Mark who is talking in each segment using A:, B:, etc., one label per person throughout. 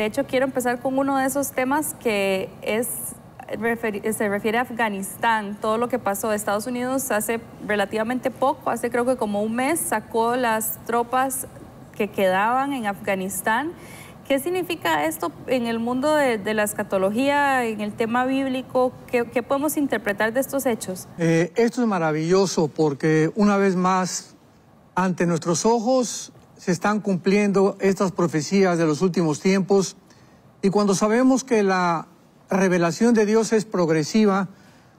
A: de hecho, quiero empezar con uno de esos temas que se refiere a Afganistán, todo lo que pasó. Estados Unidos hace relativamente poco, hace creo que como un mes, sacó las tropas que quedaban en Afganistán. ¿Qué significa esto en el mundo de, la escatología, en el tema bíblico? ¿Qué, podemos interpretar de estos hechos? Eh, esto es maravilloso porque una vez más, ante nuestros ojos, se están cumpliendo estas profecías de los últimos tiempos y cuando sabemos que la revelación de Dios es progresiva,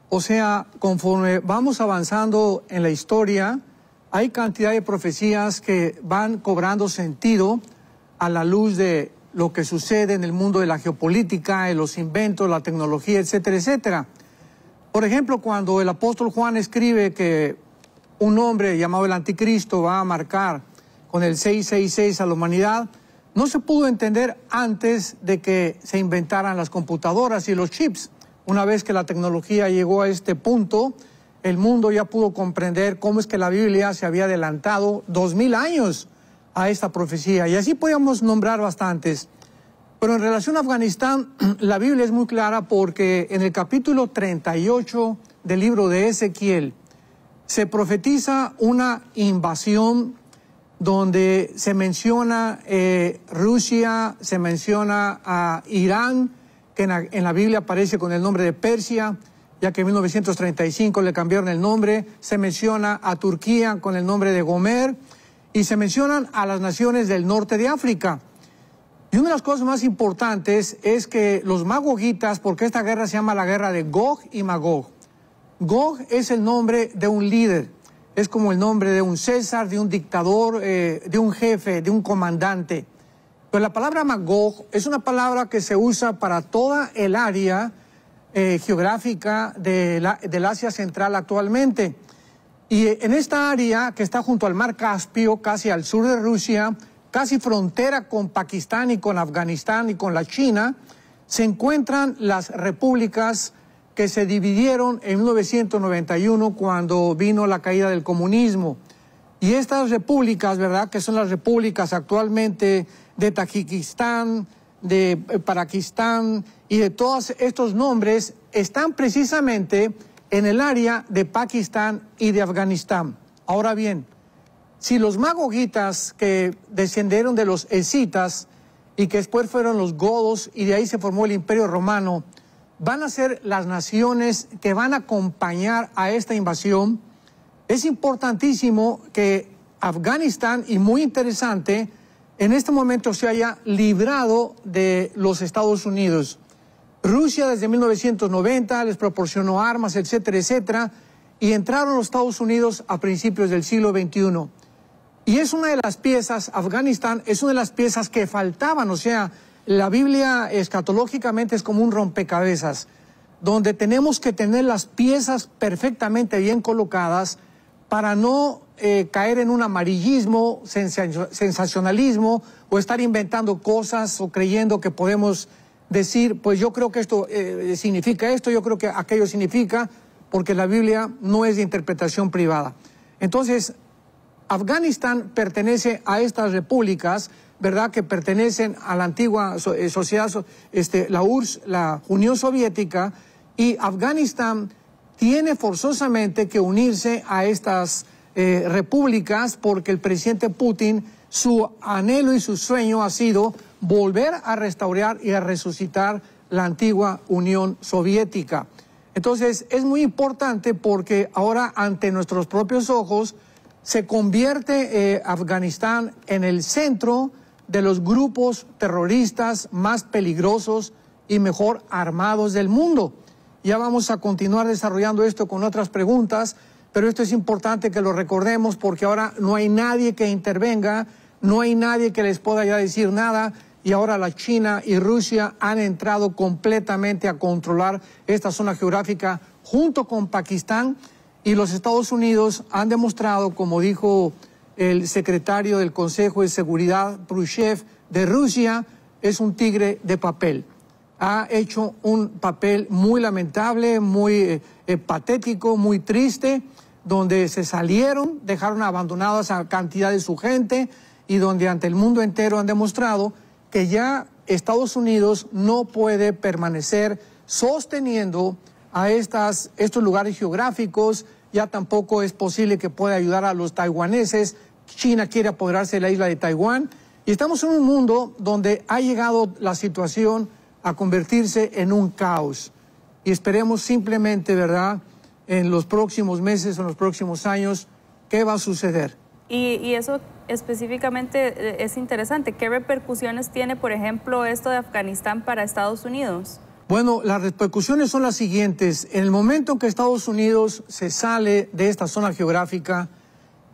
A: o sea, conforme vamos avanzando en la historia, hay cantidad de profecías que van cobrando sentido a la luz de lo que sucede en el mundo de la geopolítica, en los inventos, la tecnología, etcétera, etcétera. Por ejemplo, cuando el apóstol Juan escribe que un hombre llamado el anticristo va a marcar con el 666 a la humanidad, no se pudo entender antes de que se inventaran las computadoras y los chips. Una vez que la tecnología llegó a este punto, el mundo ya pudo comprender cómo es que la Biblia se había adelantado dos mil años a esta profecía. Y así podíamos nombrar bastantes. Pero en relación a Afganistán, la Biblia es muy clara porque en el capítulo 38 del libro de Ezequiel se profetiza una invasión donde se menciona eh, Rusia, se menciona a Irán, que en la, en la, Biblia aparece con el nombre de Persia, ya que en 1935 le cambiaron el nombre, se menciona a Turquía con el nombre de Gomer, y se mencionan a las naciones del norte de África. Y una de las cosas más importantes es que los magogitas, porque esta guerra se llama la guerra de Gog y Magog, Gog es el nombre de un líder, es como el nombre de un César, de un dictador, eh, de un jefe, de un comandante. Pero la palabra Magog es una palabra que se usa para toda el área eh, geográfica de la, del Asia Central actualmente. Y eh, en esta área que está junto al mar Caspio, casi al sur de Rusia, casi frontera con Pakistán y con Afganistán y con la China, se encuentran las repúblicas que se dividieron en 1991 cuando vino la caída del comunismo. Y estas repúblicas, ¿verdad? Que son las repúblicas actualmente de Tajikistán, de eh, Parakistán y de todos estos nombres, están precisamente en el área de Pakistán y de Afganistán. Ahora bien, si los magogitas que descendieron de los escitas y que después fueron los godos y de ahí se formó el imperio romano, van a ser las naciones que van a acompañar a esta invasión. Es importantísimo que Afganistán, y muy interesante, en este momento se haya librado de los Estados Unidos. Rusia desde 1990 les proporcionó armas, etcétera, etcétera, y entraron los Estados Unidos a principios del siglo XXI. Y es una de las piezas, Afganistán es una de las piezas que faltaban, o sea, la Biblia escatológicamente es como un rompecabezas, donde tenemos que tener las piezas perfectamente bien colocadas para no eh, caer en un amarillismo, sensacionalismo o estar inventando cosas o creyendo que podemos decir, pues yo creo que esto eh, significa esto, yo creo que aquello significa, porque la Biblia no es de interpretación privada. Entonces, Afganistán pertenece a estas repúblicas ¿verdad?, que pertenecen a la antigua eh, sociedad, este, la URSS, la Unión Soviética, y Afganistán tiene forzosamente que unirse a estas eh, repúblicas porque el presidente Putin, su anhelo y su sueño ha sido volver a restaurar y a resucitar la antigua Unión Soviética. Entonces es muy importante porque ahora ante nuestros propios ojos se convierte eh, Afganistán en el centro de los grupos terroristas más peligrosos y mejor armados del mundo. Ya vamos a continuar desarrollando esto con otras preguntas, pero esto es importante que lo recordemos porque ahora no hay nadie que intervenga, no hay nadie que les pueda ya decir nada y ahora la China y Rusia han entrado completamente a controlar esta zona geográfica junto con Pakistán y los Estados Unidos han demostrado, como dijo el secretario del Consejo de Seguridad, Prushev, de Rusia, es un tigre de papel. Ha hecho un papel muy lamentable, muy eh, eh, patético, muy triste, donde se salieron, dejaron abandonadas a cantidad de su gente y donde ante el mundo entero han demostrado que ya Estados Unidos no puede permanecer sosteniendo a estas, estos lugares geográficos, ya tampoco es posible que pueda ayudar a los taiwaneses. China quiere apoderarse de la isla de Taiwán. Y estamos en un mundo donde ha llegado la situación a convertirse en un caos. Y esperemos simplemente, ¿verdad?, en los próximos meses, o en los próximos años, qué va a suceder. Y, y eso específicamente eh, es interesante. ¿Qué repercusiones tiene, por ejemplo, esto de Afganistán para Estados Unidos? Bueno, las repercusiones son las siguientes. En el momento en que Estados Unidos se sale de esta zona geográfica,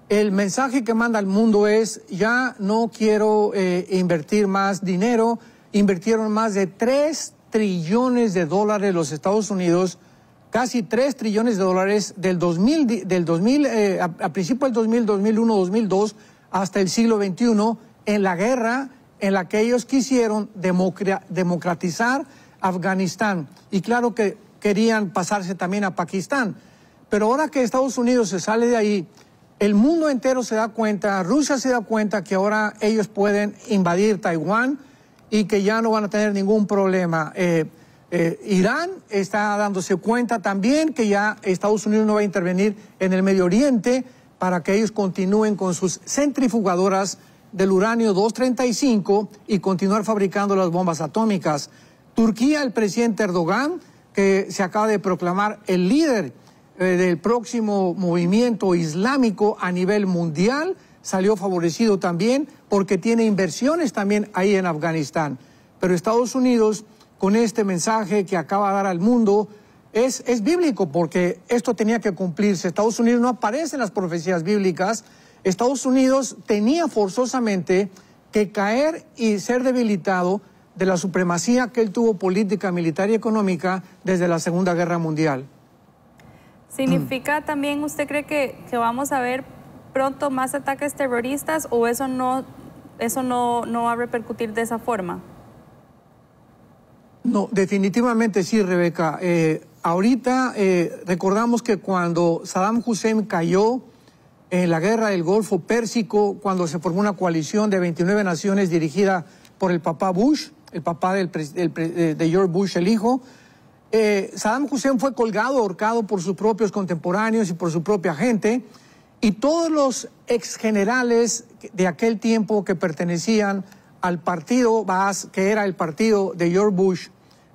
A: el mensaje que manda al mundo es, ya no quiero eh, invertir más dinero, invirtieron más de 3 trillones de dólares los Estados Unidos, casi 3 trillones de dólares del 2000, del eh, a, a principios del 2000, 2001, 2002 hasta el siglo XXI en la guerra en la que ellos quisieron democratizar Afganistán y claro que querían pasarse también a Pakistán. Pero ahora que Estados Unidos se sale de ahí, el mundo entero se da cuenta, Rusia se da cuenta que ahora ellos pueden invadir Taiwán y que ya no van a tener ningún problema. Eh, eh, Irán está dándose cuenta también que ya Estados Unidos no va a intervenir en el Medio Oriente para que ellos continúen con sus centrifugadoras del uranio 235 y continuar fabricando las bombas atómicas. Turquía, el presidente Erdogan, que se acaba de proclamar el líder eh, del próximo movimiento islámico a nivel mundial, salió favorecido también porque tiene inversiones también ahí en Afganistán. Pero Estados Unidos, con este mensaje que acaba de dar al mundo, es, es bíblico porque esto tenía que cumplirse. Estados Unidos no aparece en las profecías bíblicas. Estados Unidos tenía forzosamente que caer y ser debilitado de la supremacía que él tuvo política, militar y económica desde la Segunda Guerra Mundial. ¿Significa también, usted cree que, que vamos a ver pronto más ataques terroristas o eso no, eso no, no va a repercutir de esa forma? No, definitivamente sí, Rebeca. Eh, ahorita eh, recordamos que cuando Saddam Hussein cayó en la guerra del Golfo Pérsico, cuando se formó una coalición de 29 naciones dirigida por el papá Bush, el papá de George Bush, el hijo. Eh, Saddam Hussein fue colgado, ahorcado por sus propios contemporáneos y por su propia gente. Y todos los ex generales de aquel tiempo que pertenecían al partido Baas, que era el partido de George Bush,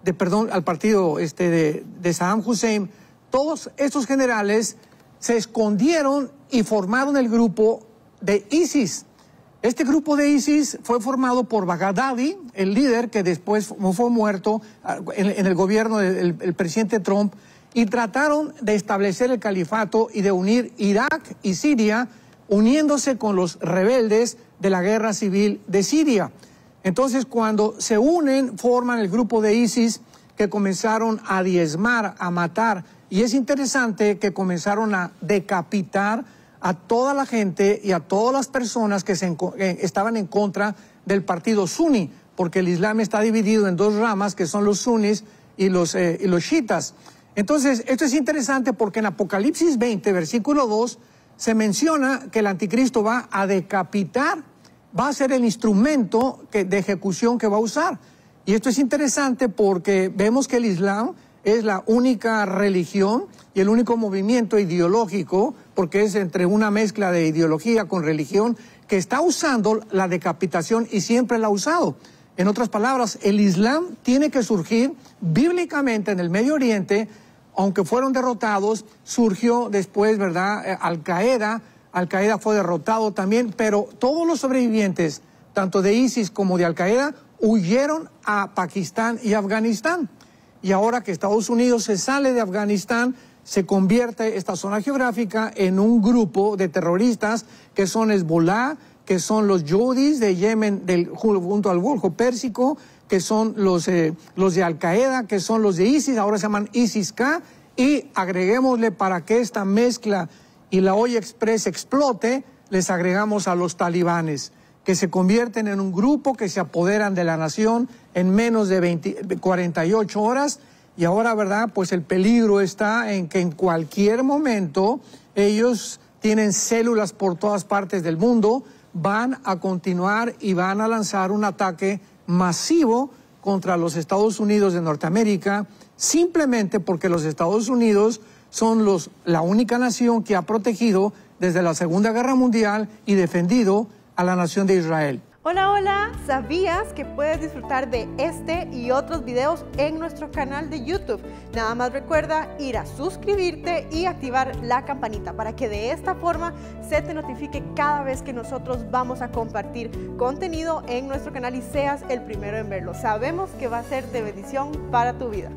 A: de, perdón, al partido este, de, de Saddam Hussein, todos estos generales se escondieron y formaron el grupo de ISIS, este grupo de ISIS fue formado por Baghdadi, el líder que después fue muerto ah, en, el gobierno del presidente Trump, y trataron de establecer el califato y de unir Irak y Siria, uniéndose con los rebeldes de la guerra civil de Siria. Entonces, cuando se unen, forman el grupo de ISIS que comenzaron a diezmar, a matar, y es interesante que comenzaron a decapitar a toda la gente y a todas las personas que estaban en contra del partido suní, porque el Islam está dividido en dos ramas, que son los sunnis y los, eh, y los Entonces, esto es interesante porque en Apocalipsis 20, versículo 2, se menciona que el anticristo va a decapitar, va a ser el instrumento de ejecución que va a usar. Y esto es interesante porque vemos que el Islam es la única religión y el único movimiento ideológico, porque es entre una mezcla de ideología con religión, que está usando la decapitación y siempre la ha usado. En otras palabras, el Islam tiene que surgir bíblicamente en el Medio Oriente, aunque fueron derrotados, surgió después, ¿verdad? Eh, Al Qaeda, Al Qaeda fue derrotado también, pero todos los sobrevivientes, tanto de ISIS como de Al Qaeda, huyeron a Pakistán y Afganistán y ahora que Estados Unidos se sale de Afganistán, se convierte esta zona geográfica en un grupo de terroristas que son Hezbollah, que son los Yudis de Yemen del, junto al Golfo Pérsico, que son los, eh, los de Al-Qaeda, que son los de ISIS, ahora se llaman ISIS-K, y agreguémosle para que esta mezcla y la hoy express explote, les agregamos a los talibanes que se convierten en un grupo que se apoderan de la nación en menos de y 48 horas y ahora, ¿verdad? Pues el peligro está en que en cualquier momento ellos tienen células por todas partes del mundo, van a continuar y van a lanzar un ataque masivo contra los Estados Unidos de Norteamérica, simplemente porque los Estados Unidos son los, la única nación que ha protegido desde la Segunda Guerra Mundial y defendido la nación de Israel. Hola, hola, ¿sabías que puedes disfrutar de este y otros videos en nuestro canal de YouTube? Nada más recuerda ir a suscribirte y activar la campanita para que de esta forma se te notifique cada vez que nosotros vamos a compartir contenido en nuestro canal y seas el primero en verlo. Sabemos que va a ser de bendición para tu vida.